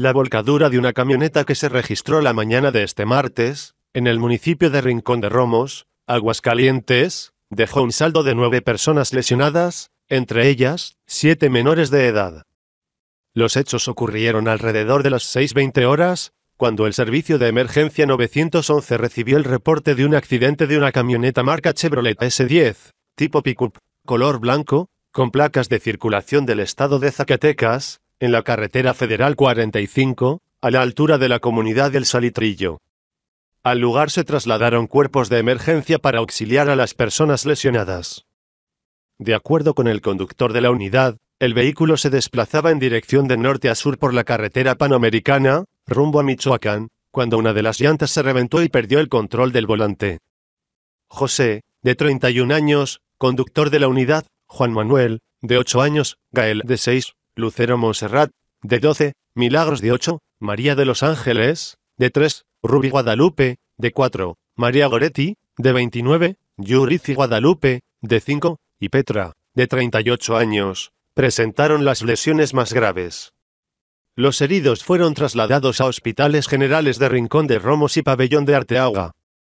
La volcadura de una camioneta que se registró la mañana de este martes, en el municipio de Rincón de Romos, Aguascalientes, dejó un saldo de nueve personas lesionadas, entre ellas, siete menores de edad. Los hechos ocurrieron alrededor de las 6.20 horas, cuando el servicio de emergencia 911 recibió el reporte de un accidente de una camioneta marca Chevrolet S10, tipo pickup, color blanco, con placas de circulación del estado de Zacatecas, en la carretera federal 45, a la altura de la comunidad del Salitrillo. Al lugar se trasladaron cuerpos de emergencia para auxiliar a las personas lesionadas. De acuerdo con el conductor de la unidad, el vehículo se desplazaba en dirección de norte a sur por la carretera panamericana, rumbo a Michoacán, cuando una de las llantas se reventó y perdió el control del volante. José, de 31 años, conductor de la unidad, Juan Manuel, de 8 años, Gael, de 6, Lucero Monserrat, de 12, Milagros de 8, María de los Ángeles, de 3, Ruby Guadalupe, de 4, María Goretti, de 29, Yurici Guadalupe, de 5, y Petra, de 38 años, presentaron las lesiones más graves. Los heridos fueron trasladados a hospitales generales de Rincón de Romos y Pabellón de Arteaga.